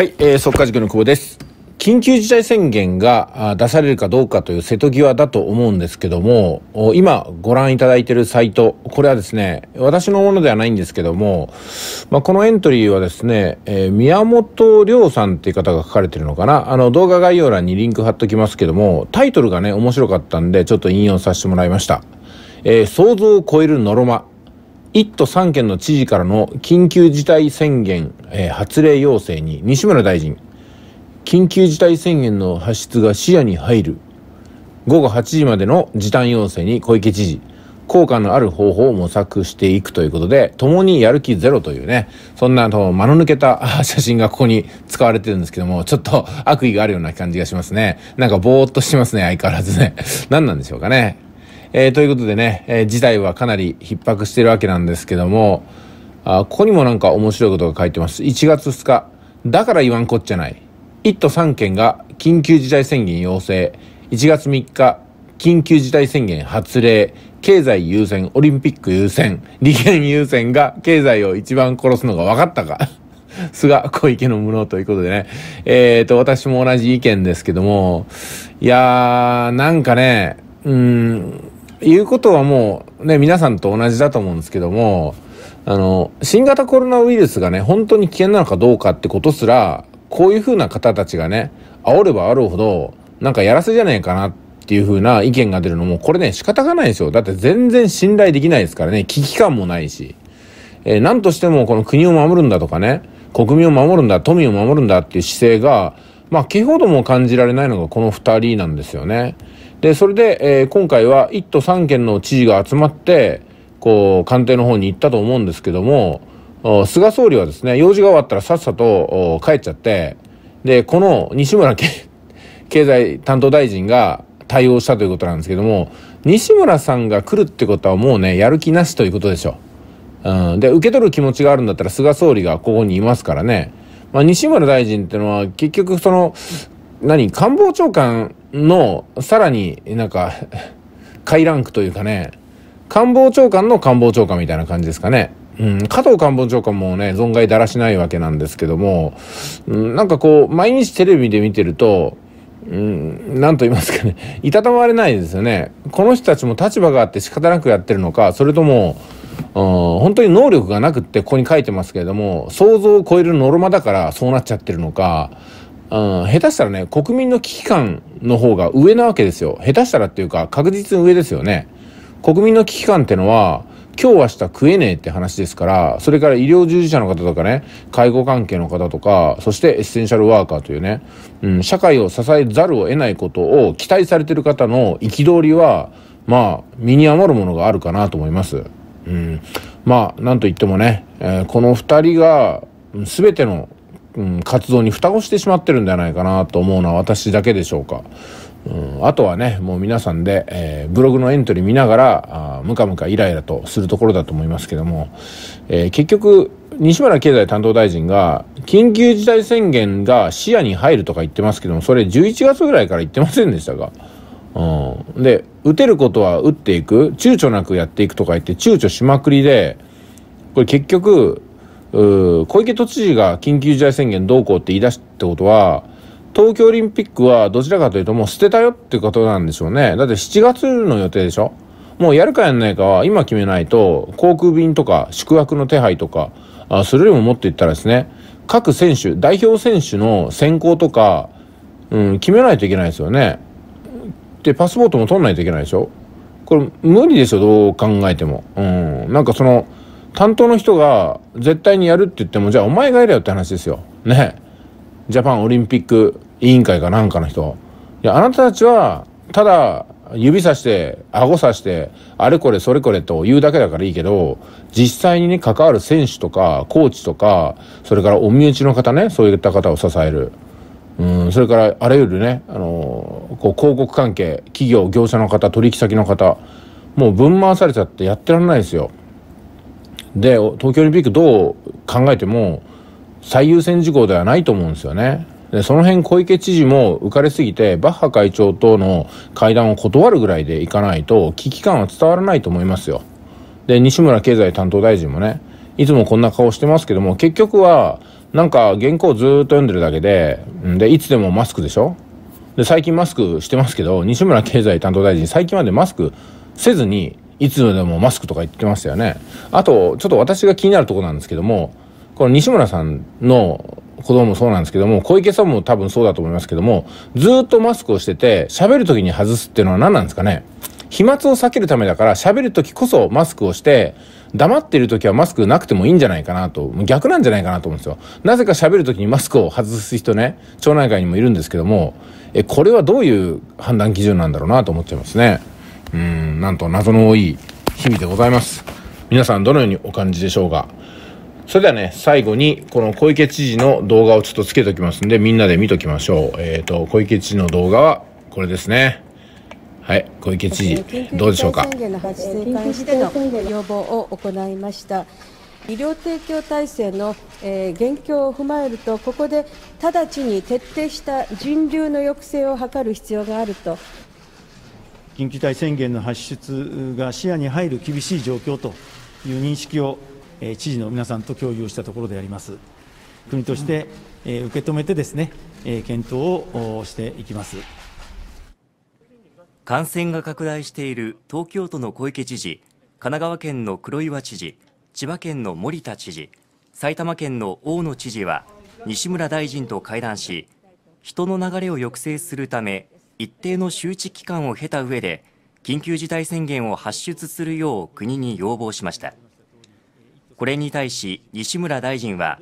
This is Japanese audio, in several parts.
はい、えー、速化塾の久保です。緊急事態宣言が出されるかどうかという瀬戸際だと思うんですけども、今ご覧いただいているサイト、これはですね、私のものではないんですけども、まあ、このエントリーはですね、えー、宮本亮さんっていう方が書かれてるのかな。あの、動画概要欄にリンク貼っときますけども、タイトルがね、面白かったんで、ちょっと引用させてもらいました。えー、想像を超えるノロマ。1都3県の知事からの緊急事態宣言、えー、発令要請に西村大臣、緊急事態宣言の発出が視野に入る。午後8時までの時短要請に小池知事、効果のある方法を模索していくということで、共にやる気ゼロというね、そんなの、間の抜けた写真がここに使われてるんですけども、ちょっと悪意があるような感じがしますね。なんかぼーっとしてますね、相変わらずね。何なんでしょうかね。えー、ということでね、えー、事態はかなり逼迫してるわけなんですけども、あここにもなんか面白いことが書いてます。1月2日、だから言わんこっちゃない。1都3県が緊急事態宣言要請。1月3日、緊急事態宣言発令。経済優先、オリンピック優先、利権優先が経済を一番殺すのが分かったか。菅小池の無能ということでね。えっ、ー、と、私も同じ意見ですけども、いやー、なんかね、うん、いうことはもうね、皆さんと同じだと思うんですけども、あの、新型コロナウイルスがね、本当に危険なのかどうかってことすら、こういうふうな方たちがね、煽ればあるほど、なんかやらせじゃねえかなっていうふうな意見が出るのも、これね、仕方がないですよ。だって全然信頼できないですからね、危機感もないし。えー、何としてもこの国を守るんだとかね、国民を守るんだ、富を守るんだっていう姿勢が、まあ、気ほども感じられないのがこの二人なんですよね。で、それで、えー、今回は1都3県の知事が集まって、こう、官邸の方に行ったと思うんですけども、菅総理はですね、用事が終わったらさっさと帰っちゃって、で、この西村 経済担当大臣が対応したということなんですけども、西村さんが来るってことはもうね、やる気なしということでしょう。うん。で、受け取る気持ちがあるんだったら菅総理がここにいますからね。まあ、西村大臣ってのは結局その、何官房長官の、さらになんか回ランクというかね、官房長官の官房長官みたいな感じですかね。うん、加藤官房長官もね、存外だらしないわけなんですけども、うん、なんかこう、毎日テレビで見てると、うん、なんと言いますかね、いたたまれないですよね。この人たちも立場があって仕方なくやってるのか、それとも、本当に能力がなくってここに書いてますけれども、想像を超えるノルマだからそうなっちゃってるのか、うん、下手したらね、国民の危機感の方が上なわけですよ。下手したらっていうか、確実に上ですよね。国民の危機感ってのは、今日明日食えねえって話ですから、それから医療従事者の方とかね、介護関係の方とか、そしてエッセンシャルワーカーというね、うん、社会を支えざるを得ないことを期待されてる方の憤りは、まあ、身に余るものがあるかなと思います。うん、まあ、なんといってもね、えー、この2人が全てのうん、活動に蓋をしてしまってるんじゃないかなと思うのは私だけでしょうか。うん、あとはね、もう皆さんで、えー、ブログのエントリー見ながら、あムカムカイライラとするところだと思いますけども、えー、結局、西村経済担当大臣が、緊急事態宣言が視野に入るとか言ってますけども、それ11月ぐらいから言ってませんでしたか。うん、で、打てることは打っていく、躊躇なくやっていくとか言って、躊躇しまくりで、これ結局、小池都知事が緊急事態宣言どうこうって言い出したってことは、東京オリンピックはどちらかというともう捨てたよってことなんでしょうね。だって7月の予定でしょもうやるかやんないかは今決めないと、航空便とか宿泊の手配とか、あそれよりももっと言ったらですね、各選手、代表選手の選考とか、うん、決めないといけないですよね。で、パスポートも取んないといけないでしょこれ無理でしょ、どう考えても。うん、なんかその、担当の人が絶対にやるって言っても、じゃあお前がやれよって話ですよ。ね。ジャパンオリンピック委員会かなんかの人。いや、あなたたちは、ただ、指さして、顎さして、あれこれそれこれと言うだけだからいいけど、実際にね、関わる選手とか、コーチとか、それからお身内の方ね、そういった方を支える。うん、それからあらゆるね、あのー、こう広告関係、企業、業者の方、取引先の方、もうぶん回されちゃってやってらんないですよ。で東京オリンピックどう考えても最優先事項ではないと思うんですよね。でその辺小池知事も浮かれすぎてバッハ会長との会談を断るぐらいでいかないと危機感は伝わらないと思いますよ。で西村経済担当大臣もねいつもこんな顔してますけども結局はなんか原稿ずっと読んでるだけででいつでもマスクでしょで最近マスクしてますけど西村経済担当大臣最近までマスクせずにいつでもマスクとか言ってましたよね。あと、ちょっと私が気になるとこなんですけども、この西村さんの子供もそうなんですけども、小池さんも多分そうだと思いますけども、ずっとマスクをしてて、喋る時に外すっていうのは何なんですかね飛沫を避けるためだから、喋る時こそマスクをして、黙ってる時はマスクなくてもいいんじゃないかなと、逆なんじゃないかなと思うんですよ。なぜか喋る時にマスクを外す人ね、町内会にもいるんですけども、え、これはどういう判断基準なんだろうなと思っちゃいますね。うん、なんと謎の多い日々でございます。皆さんどのようにお感じでしょうかそれではね、最後に、この小池知事の動画をちょっとつけときますんで、みんなで見ときましょう。えっ、ー、と、小池知事の動画は、これですね。はい、小池知事、どうでしょうか。緊急事態宣言の発生に関しての要望を行いました。医療提供体制の、えー、現況を踏まえると、ここで直ちに徹底した人流の抑制を図る必要があると緊急事態宣言の発出が視野に入る厳しい状況という認識を、え知事の皆さんと共有したところであります。国として、え受け止めてですね、え検討をしていきます。感染が拡大している東京都の小池知事、神奈川県の黒岩知事、千葉県の森田知事、埼玉県の大野知事は西村大臣と会談し、人の流れを抑制するため一定の周知期間を経た上で緊急事態宣言を発出するよう国に要望しましたこれに対し西村大臣は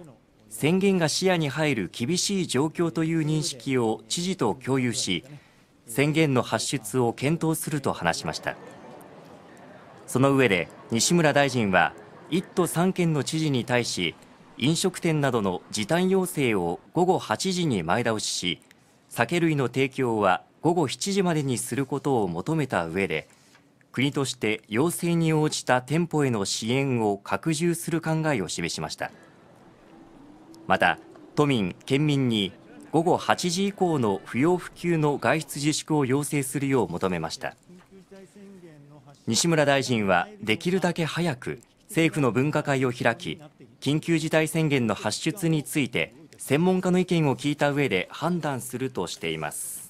宣言が視野に入る厳しい状況という認識を知事と共有し宣言の発出を検討すると話しましたその上で西村大臣は1都3県の知事に対し飲食店などの時短要請を午後8時に前倒しし酒類の提供は午後7時までにすることを求めた上で国として要請に応じた店舗への支援を拡充する考えを示しましたまた都民・県民に午後8時以降の不要不急の外出自粛を要請するよう求めました西村大臣はできるだけ早く政府の分科会を開き緊急事態宣言の発出について専門家の意見を聞いた上で判断するとしています